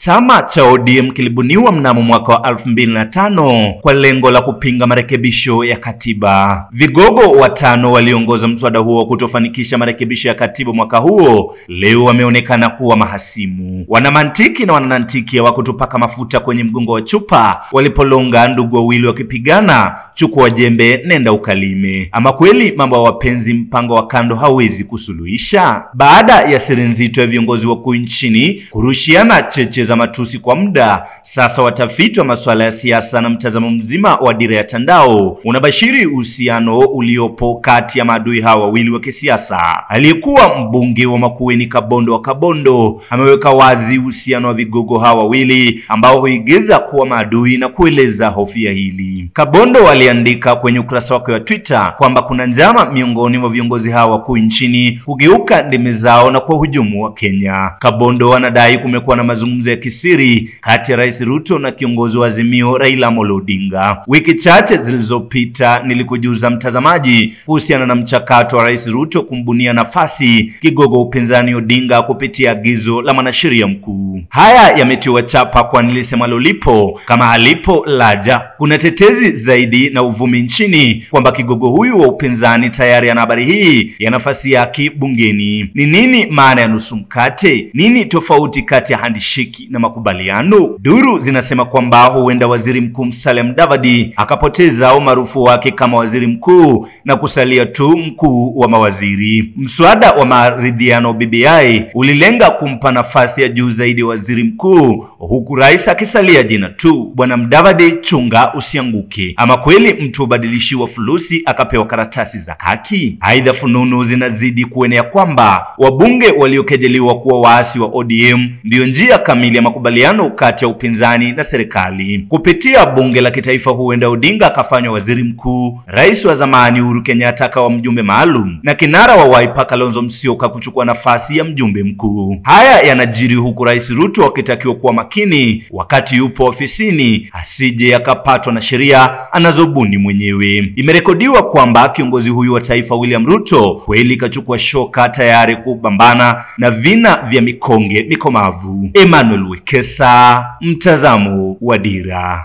Chama cha ODM kilibuniwa mnamo mwaka wa 2005 kwa lengo la kupinga marekebisho ya katiba. Vigogo watano waliongoza mswada huo kutofanikisha marekebisho ya katiba mwaka huo, leo wameonekana kuwa mahasimu. Wanamantiki na wananantiki hawakutupaka mafuta kwenye mgongo wa chupa walipolonga ndugu wawili wakipigana, chukua jembe nenda ukalime. Ama kweli mambo ya wapenzi, mpango wa kando hawezi kusuluhisha. Baada ya siri nzito ya viongozi wakuu nchini kurushiana cheche za matusi kwa muda sasa. Watafiti wa masuala ya siasa na mtazamo mzima wa dira ya Tandao unabashiri uhusiano uliopo kati ya maadui hawa wawili wa kisiasa. Aliyekuwa mbunge wa Makueni Kabondo wa Kabondo ameweka wazi uhusiano wa vigogo hawa wawili ambao huigeza kuwa maadui na kueleza hofia hili. Kabondo aliandika kwenye ukurasa wake wa Twitter kwamba kuna njama miongoni mwa viongozi hawa wakuu nchini kugeuka ndimi zao na kuwahujumu wa Kenya. Kabondo anadai kumekuwa na mazungumzo ya kisiri kati ya Rais Ruto na kiongozi wa Azimio Raila Amolo Odinga. Wiki chache zilizopita nilikujuza mtazamaji kuhusiana na mchakato wa Rais Ruto kumbunia nafasi kigogo upinzani Odinga kupitia agizo la mwanasheria mkuu. Haya yametiwa chapa kwa nilisema lolipo kama halipo laja. Kuna tetezi zaidi na uvumi nchini kwamba kigogo huyu wa upinzani tayari ana habari hii ya nafasi yake bungeni. Ni nini maana ya nusu mkate? Nini tofauti kati ya handishiki na makubaliano? Duru zinasema kwamba huenda waziri mkuu Musalia Mudavadi akapoteza umaarufu wake kama waziri mkuu na kusalia tu mkuu wa mawaziri. Mswada wa maridhiano BBI ulilenga kumpa nafasi ya juu zaidi waziri mkuu, huku rais akisalia jina tu. Bwana Mdavadi, chunga usianguke. Ama kweli mtu ubadilishiwa fulusi akapewa karatasi za kaki Aidha, fununu zinazidi kuenea kwamba wabunge waliokejeliwa kuwa waasi wa ODM ndiyo njia kamili ya makubaliano kati ya upinzani na serikali kupitia bunge la kitaifa. Huenda Odinga akafanywa waziri mkuu, rais wa zamani Uhuru Kenyatta akawa mjumbe maalum na kinara wa Wiper Kalonzo Musyoka kuchukua nafasi ya mjumbe mkuu. Haya yanajiri huku rais Ruto akitakiwa kuwa makini wakati yupo ofisini asije akapatwa na sheria anazobuni mwenyewe. Imerekodiwa kwamba kiongozi huyu wa taifa William Ruto kweli kachukua shoka tayari kupambana na vina vya mikonge mikomavu. Emmanuel Wekesa, mtazamo wa Dira.